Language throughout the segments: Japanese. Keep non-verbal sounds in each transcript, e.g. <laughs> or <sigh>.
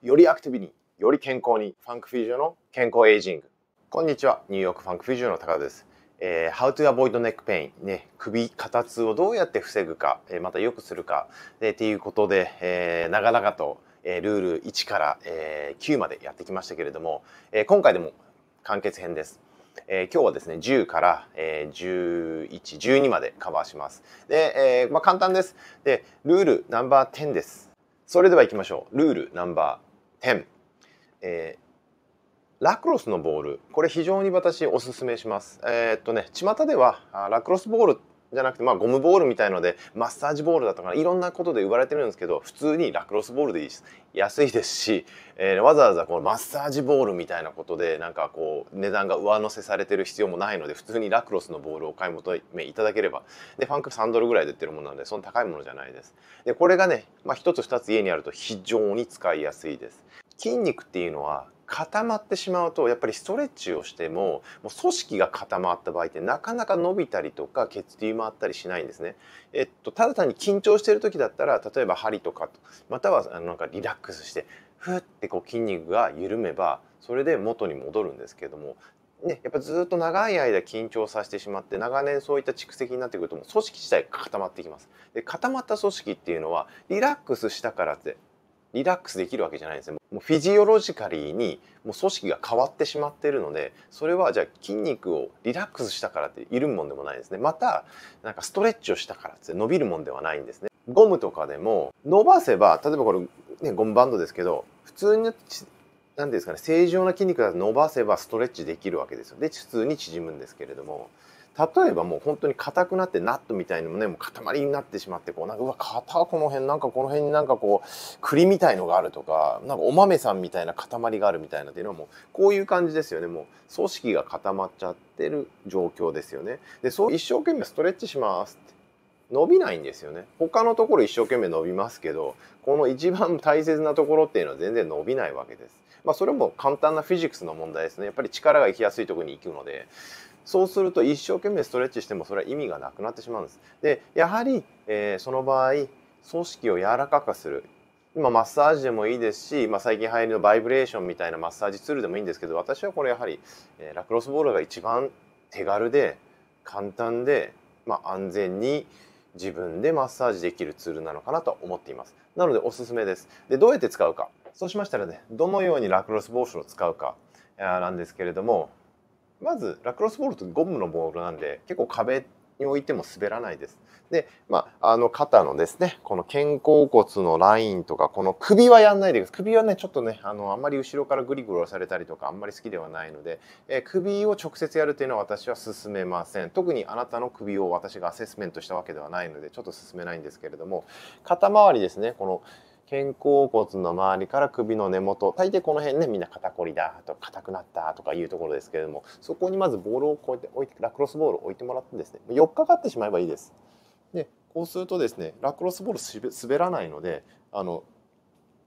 よりアクティブにより健康にファンクフュージョンの健康エイジングこんにちはニューヨークファンクフュージョンの高田です、えー、How to avoid neck pain ね首肩痛をどうやって防ぐか、えー、また良くするかでっていうことで、えー、長々と、えー、ルール1から、えー、9までやってきましたけれども、えー、今回でも完結編ですえー、今日はですね10から、えー、1112までカバーしますで、えーまあ、簡単ですでルールナンバー10ですそれではいきましょうルールナンバー10、えーラクロスのボールこれ非常に私おすすめします。えー、っとね巷ではラクロスボールじゃなくて、まあ、ゴムボールみたいのでマッサージボールだとかいろんなことで売られてるんですけど普通にラクロスボールでいいです安いですし、えー、わざわざこのマッサージボールみたいなことでなんかこう値段が上乗せされてる必要もないので普通にラクロスのボールを買い求めいただければでファンク3ドルぐらいで売ってるものなのでそんな高いものじゃないですでこれがね、まあ、1つ2つ家にあると非常に使いやすいです筋肉っていうのは固まってしまうとやっぱりストレッチをしてももう組織が固まった場合ってなかなか伸びたりとか血流もあったりしないんですね。えっと、ただ単に緊張してる時だったら例えば針とかまたはなんかリラックスしてふってこう筋肉が緩めばそれで元に戻るんですけれどもね、やっぱずっと長い間緊張させてしまって長年そういった蓄積になってくるともう組織自体が固まってきますで固まった組織っていうのはリラックスしたからってリラックスできるわけじゃないんですねもうフィジオロジカリーにもう組織が変わってしまっているのでそれはじゃあ筋肉をリラックスしたからって緩むもんでもないですねまたなんかストレッチをしたからって伸びるもんではないんですねゴムとかでも伸ばせば例えばこれ、ね、ゴムバンドですけど普通に何ですかね正常な筋肉が伸ばせばストレッチできるわけですよで普通に縮むんですけれども例えばもう本当に硬くなってナットみたいのもねもう塊になってしまってこうなんかうわ肩この辺なんかこの辺になんかこう栗みたいのがあるとかなんかお豆さんみたいな塊があるみたいなっていうのはもうこういう感じですよねもう組織が固まっちゃってる状況ですよね。でそう一生懸命ストレッチします伸びないんですよね他のところ一生懸命伸びますけどこの一番大切なところっていうのは全然伸びないわけです。まあ、それも簡単なフィジックスの問題ですねやっぱり力が行きやすいとこに行くのでそうすると一生懸命ストレッチしてもそれは意味がなくなってしまうんです。でやはり、えー、その場合組織を柔らかくする今マッサージでもいいですし、まあ、最近流行りのバイブレーションみたいなマッサージツールでもいいんですけど私はこれやはり、えー、ラクロスボールが一番手軽で簡単で、まあ、安全に自分でマッサージできるツールなのかなと思っていますなのでおすすめですでどうやって使うかそうしましたらねどのようにラクロスボールを使うかなんですけれどもまずラクロスボールってゴムのボールなんで結構壁に置いても滑らないです。で、まあ、あの肩のですね、この肩甲骨のラインとか、この首はやんないでください。首はね、ちょっとね、あの、あんまり後ろからグリグリされたりとか、あんまり好きではないので、え首を直接やるというのは私は勧めません。特にあなたの首を私がアセスメントしたわけではないので、ちょっと勧めないんですけれども、肩周りですね、この、肩甲骨の周りから首の根元大抵この辺ねみんな肩こりだとか硬くなったとかいうところですけれどもそこにまずボールをこうやって置いてラクロスボールを置いてもらってですね4日かかってしまえばいいです。でこうするとですねラクロスボール滑らないのであの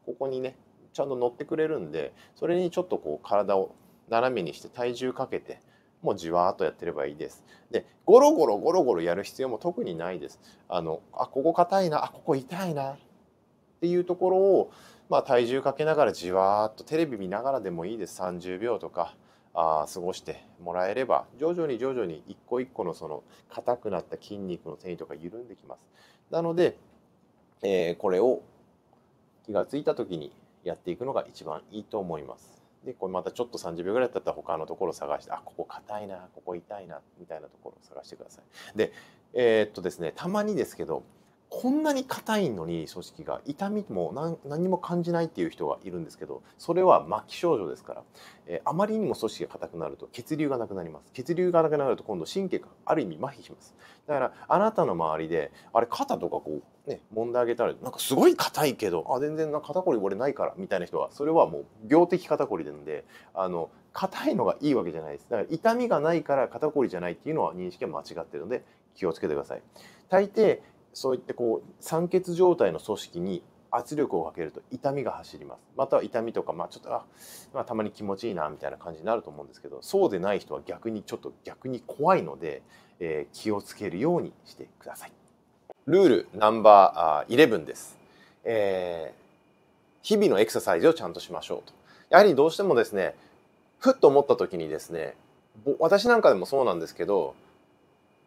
ここにねちゃんと乗ってくれるんでそれにちょっとこう体を斜めにして体重かけてもうじわーっとやってればいいです。でゴロゴロゴロゴロやる必要も特にないです。あのあここ硬いなあここ痛いなっていうところを、まあ、体重かけながらじわっとテレビ見ながらでもいいです30秒とかあ過ごしてもらえれば徐々に徐々に一個一個のその硬くなった筋肉の繊維とか緩んできます。なので、えー、これを気がついた時にやっていくのが一番いいと思います。でこれまたちょっと30秒ぐらいだったら他のところを探してあここ硬いなここ痛いなみたいなところを探してください。でえー、っとですねたまにですけどこんなに硬いのに組織が痛みも何何も感じないっていう人がいるんですけどそれは末期症状ですから、えー、あまりにも組織が硬くなると血流がなくなります血流がなくなると今度神経がある意味麻痺しますだからあなたの周りであれ肩とかこうね揉んであげたらなんかすごい硬いけどあ全然肩こり俺ないからみたいな人はそれはもう病的肩こりなんであの硬いのがいいわけじゃないですだから痛みがないから肩こりじゃないっていうのは認識は間違ってるので気をつけてください大抵そういってこう酸欠状態の組織に圧力をかけると痛みが走りますまたは痛みとか、まあ、ちょっとあ、まあ、たまに気持ちいいなみたいな感じになると思うんですけどそうでない人は逆にちょっと逆に怖いので、えー、気をつけるようにしてください。ルールナンバー11です、えー、日々のエクササイズをちゃんとしましょうと。やはりどうしてもですねふっと思った時にですね私なんかでもそうなんですけど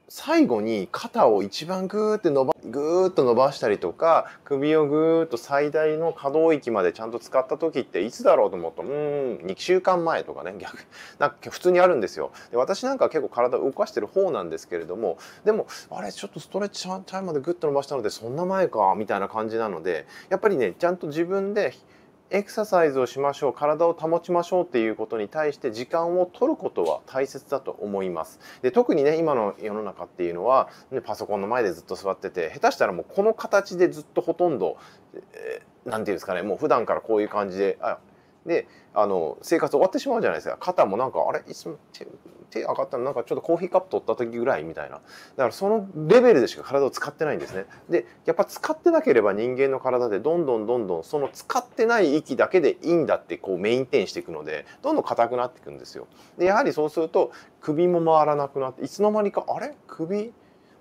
最後に肩を一番グーって伸ばぐーっと伸ばしたりとか首をぐーっと最大の可動域までちゃんと使った時っていつだろうと思うとうん2週間前とかね逆 <laughs> なんか普通にあるんですよで私なんか結構体動かしてる方なんですけれどもでもあれちょっとストレッチタイムまでグッと伸ばしたのでそんな前かみたいな感じなのでやっぱりねちゃんと自分でエクササイズをしましょう体を保ちましょうっていうことに対して時間を取ることは大切だと思いますで特にね今の世の中っていうのは、ね、パソコンの前でずっと座ってて下手したらもうこの形でずっとほとんど何、えー、て言うんですかねもう普段からこういう感じであであの生活終わってしまうじゃないですか肩もなんかあれいつも手手上がったのなんかちょっとコーヒーカップ取った時ぐらいみたいなだからそのレベルでしか体を使ってないんですねでやっぱ使ってなければ人間の体でどんどんどんどんその使ってない息だけでいいんだってこうメインテンしていくのでどんどん硬くなっていくんですよでやはりそうすると首も回らなくなっていつの間にかあれ首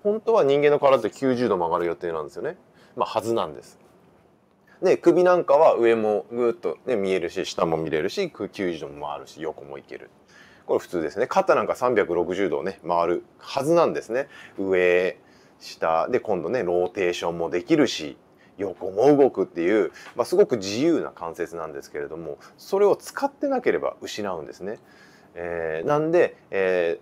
本当は人間の体って90度曲がる予定なんですよねまあはずなんですね首なんかは上もぐっと、ね、見えるし、下も見れるし、90度も回るし、横もいける。これ普通ですね。肩なんか360度ね、回るはずなんですね。上、下、で、今度ね、ローテーションもできるし、横も動くっていう、まあ、すごく自由な関節なんですけれども、それを使ってなければ失うんですね。えー、なんで、え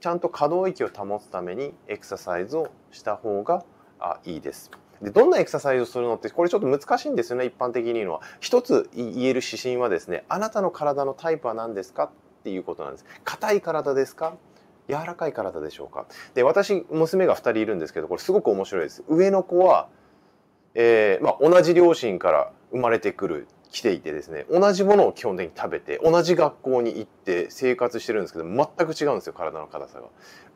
ー、ちゃんと可動域を保つためにエクササイズをした方があいいです。で、どんなエクササイズをするのって、これちょっと難しいんですよね、一般的に言うのは。一つ言える指針はですね、あなたの体のタイプは何ですかっていうことなんです。硬い体ですか柔らかい体でしょうかで、私、娘が2人いるんですけど、これすごく面白いです。上の子は、えー、まあ、同じ両親から生まれてくる来ていてですね同じものを基本的に食べて同じ学校に行って生活してるんですけど全く違うんですよ体の硬さが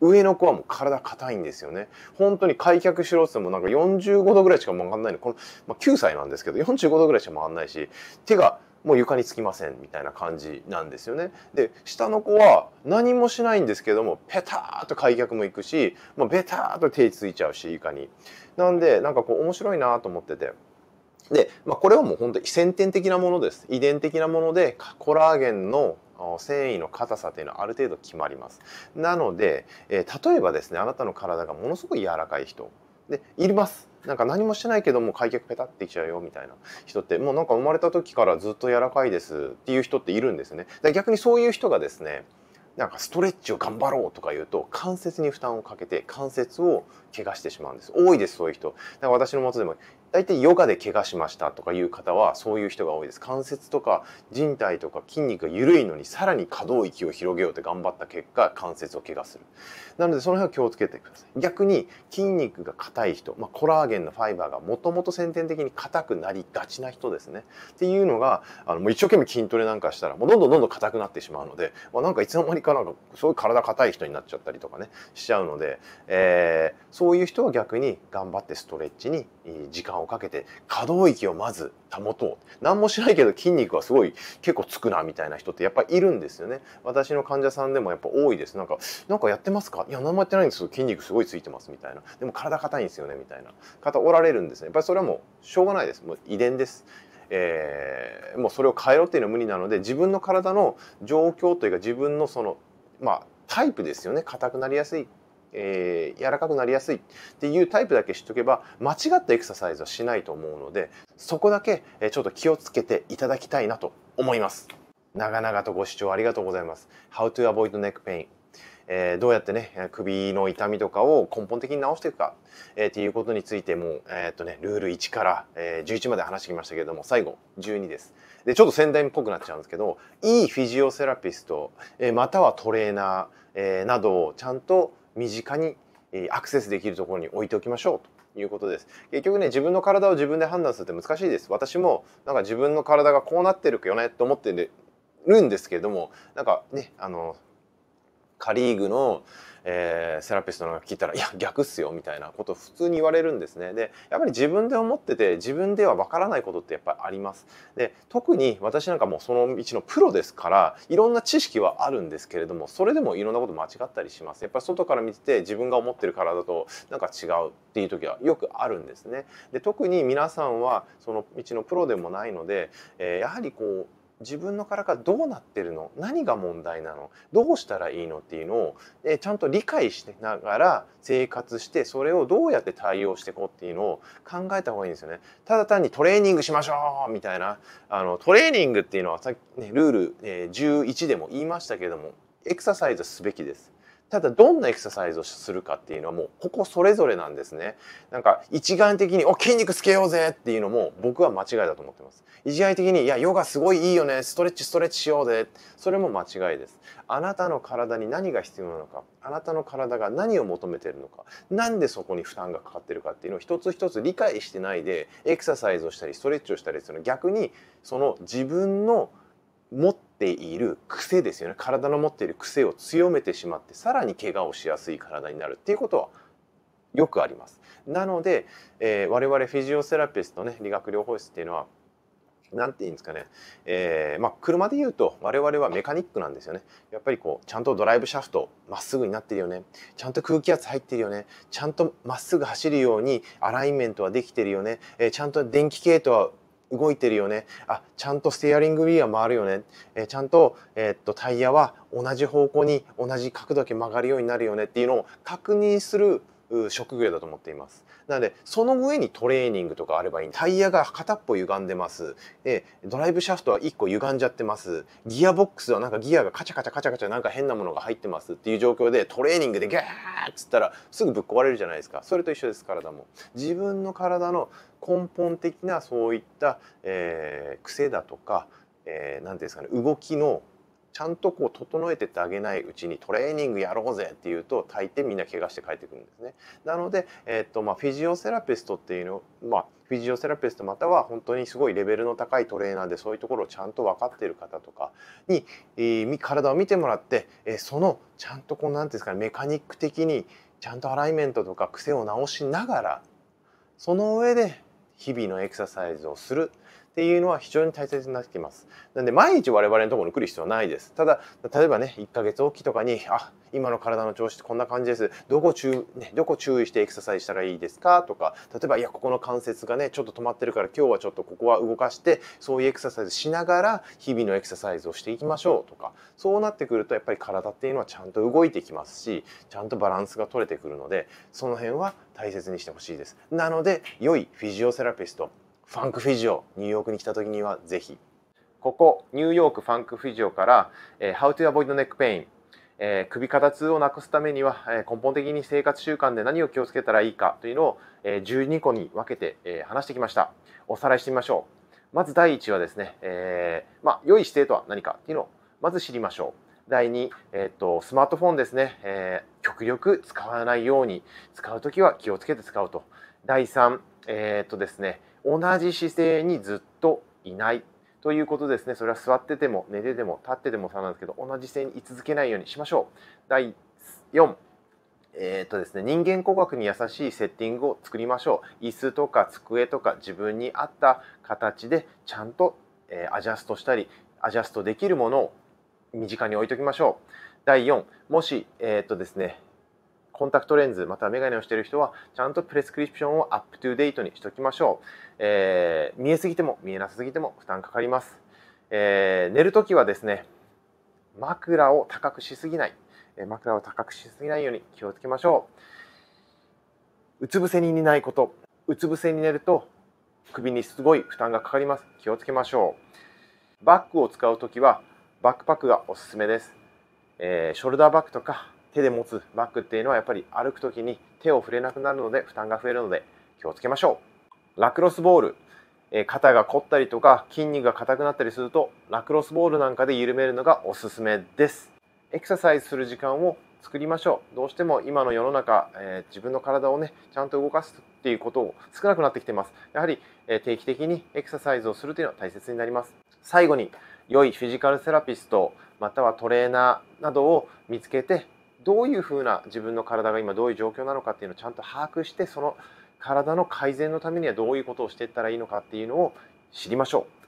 上の子はもう体硬いんですよね本当に開脚しろってもなんか45度ぐらいしか曲がんないのこの、まあ、9歳なんですけど45度ぐらいしか曲がんないし手がもう床につきませんみたいな感じなんですよね。で下の子は何もしないんですけどもペターっと開脚も行くし、まあ、ベターっと手ついちゃうし床に。なんでなんかこう面白いなと思ってて。で、まあ、これはもう本当に先天的なものです遺伝的なものでコラーゲンの繊維の硬さというのはある程度決まりますなので、えー、例えばですねあなたの体がものすごい柔らかい人でいりますなんか何もしてないけども開脚ペタってきちゃうよみたいな人ってもうなんか生まれた時からずっと柔らかいですっていう人っているんですねで逆にそういう人がですねなんかストレッチを頑張ろうとか言うと関節に負担をかけて関節を怪我してしまうんです多いですそういう人だから私のもとでも大体ヨガで怪我しましたとかいう方はそういう人が多いです関節とか人体とか筋肉が緩いのにさらに可動域を広げようって頑張った結果関節を怪我するなのでその辺は気をつけてください逆に筋肉が硬い人、まあ、コラーゲンのファイバーがもともと先天的に硬くなりがちな人ですねっていうのがあのもう一生懸命筋トレなんかしたらもうどんどんどんどん硬くなってしまうので、まあ、なんかいつの間にかなんかすごい体硬い人になっちゃったりとかねしちゃうので、えー、そういう人は逆に頑張ってストレッチに時間ををかけて可動域をまず保とう何もしないけど筋肉はすごい結構つくなみたいな人ってやっぱいるんですよね私の患者さんでもやっぱ多いですなんか「なんかやってますかいや何もやってないんですけど筋肉すごいついてます」みたいな「でも体硬いんですよね」みたいな方おられるんですねやっぱりそれはもうしょうがないですもう遺伝です。えー、もうそれを変えろっていうのは無理なので自分の体の状況というか自分のそのまあタイプですよね硬くなりやすいえー、柔らかくなりやすいっていうタイプだけ知っとけば間違ったエクササイズはしないと思うのでそこだけちょっと気をつけていただきたいなと思います長々とご視聴ありがとうございます How to avoid neck pain えー、どうやってね首の痛みとかを根本的に治していくか、えー、っていうことについても、えー、っとね、ルール1から、え11まで話してきましたけれども最後12です。でちょっと宣伝っぽくなっちゃうんですけどいいフィジオセラピスト、えー、またはトレーナー、えー、などをちゃんと身近にアクセスできるところに置いておきましょうということです結局ね自分の体を自分で判断するって難しいです私もなんか自分の体がこうなってるよねと思ってるんですけれどもなんかねあのカリーグのえー、セラピストの聞いたら「いや逆っすよ」みたいなこと普通に言われるんですね。でやっぱり自分で思ってて自分ではわからないことってやっぱりあります。で特に私なんかもうその道のプロですからいろんな知識はあるんですけれどもそれでもいろんなこと間違ったりします。やっぱり外から見てて自分が思ってるからだとなんか違うっていう時はよくあるんですね。で特に皆さんはその道のプロでもないので、えー、やはりこう自分の体がどうなってるの何が問題なのどうしたらいいのっていうのを、えちゃんと理解しながら生活してそれをどうやって対応していこうっていうのを考えた方がいいんですよね。ただ単にトレーニングしましょうみたいなあのトレーニングっていうのはさっき、ね、ルール、え11でも言いましたけどもエクササイズすべきです。ただどんなエクササイズをするかっていうのはもうここそれぞれなんですねなんか一概的に「お筋肉つけようぜ!」っていうのも僕は間違いだと思ってます一概的に「いやヨガすごいいいよねストレッチストレッチしようぜ!」それも間違いですあなたの体に何が必要なのかあなたの体が何を求めてるのか何でそこに負担がかかってるかっていうのを一つ一つ理解してないでエクササイズをしたりストレッチをしたりするの逆にその自分の持っている癖ですよね体の持っている癖を強めてしまってさらに怪我をしやすい体になるっていうことはよくあります。なので、えー、我々フィジオセラピストね理学療法室っていうのは何て言うんですかね、えー、まあ、車で言うと我々はメカニックなんですよねやっぱりこうちゃんとドライブシャフトまっすぐになってるよねちゃんと空気圧入ってるよねちゃんとまっすぐ走るようにアライメントはできてるよね、えー、ちゃんと電気系統は動いてるよねあちゃんとステアリングウィーは回るよね、えちゃんと,、えー、っとタイヤは同じ方向に同じ角度だけ曲がるようになるよねっていうのを確認する職業だと思っています。なのでその上にトレーニングとかあればいいタイヤが片っぽ歪んでますえ、ドライブシャフトは1個歪んじゃってますギアボックスはなんかギアがカチャカチャカチャカチャなんか変なものが入ってますっていう状況でトレーニングでギャーっつったらすぐぶっ壊れるじゃないですかそれと一緒です体も自分の体の根本的なそういった、えー、癖だとかえー、ていうんですかね動きのちゃんとこう整えてってあげないうちにトレーニングやろうぜっていうと大抵みんな怪我して帰ってくるんですね。なので、えっとまあ、フィジオセラピストっていうの、まあ、フィジオセラピストまたは本当にすごいレベルの高いトレーナーでそういうところをちゃんと分かっている方とかに、えー、体を見てもらって、えー、そのちゃんとこう何て言うんですかねメカニック的にちゃんとアライメントとか癖を直しながらその上で日々のエクササイズをする。っていうのは非常に大切になってきます。なんで毎日我々のところに来る必要はないです。ただ例えばね1ヶ月おきとかにあ今の体の調子ってこんな感じです。どこ注ねどこ注意してエクササイズしたらいいですかとか例えばいやここの関節がねちょっと止まってるから今日はちょっとここは動かしてそういうエクササイズしながら日々のエクササイズをしていきましょうとかそうなってくるとやっぱり体っていうのはちゃんと動いてきますしちゃんとバランスが取れてくるのでその辺は大切にしてほしいです。なので良いフィジオセラピストファンクフィジオニューヨークに来た時にはぜひここニューヨークファンクフィジオから、え How to avoid neck pain えー、首肩痛をなくすためには、えー、根本的に生活習慣で何を気をつけたらいいかというのを、えー、12個に分けて、えー、話してきましたおさらいしてみましょうまず第1はですね、えー、まあ、良い姿勢とは何かっていうのをまず知りましょう第2、えーと、とスマートフォンですね、えー、極力使わないように使う時は気をつけて使うと第3えっ、とですね同じ姿勢にずっといないということですねそれは座ってても寝てても立っててもそうなんですけど同じ姿勢に居続けないようにしましょう第4えーとですね、人間工学に優しいセッティングを作りましょう椅子とか机とか自分に合った形でちゃんと、えアジャストしたりアジャストできるものを身近に置いときましょう第4もし、えーとですね、コンタクトレンズまたはメガネをしている人はちゃんとプレスクリプションをアップトゥデートにしておきましょう、えー、見えすぎても見えなさすぎても負担かかります、えー、寝るときはですね枕を高くしすぎない、え枕を高くしすぎないように気をつけましょううつ伏せに寝ないことうつ伏せに寝ると首にすごい負担がかかります気をつけましょうバッグを使うときはバックパックがおすすめです、えー、ショルダーバッグとか手で持つバッグっていうのはやっぱり歩く時に手を触れなくなるので負担が増えるので気をつけましょうラクロスボール、え肩が凝ったりとか筋肉が硬くなったりするとラクロスボールなんかで緩めるのがおすすめですエクササイズする時間を作りましょうどうしても今の世の中、えー、自分の体をねちゃんと動かすっていうことを少なくなってきてますやはり、えー、定期的にエクササイズをするというのは大切になります最後に良いフィジカルセラピストまたはトレーナーなどを見つけてどういうふうな自分の体が今どういう状況なのかっていうのをちゃんと把握してその体の改善のためにはどういうことをしていったらいいのかっていうのを知りましょう。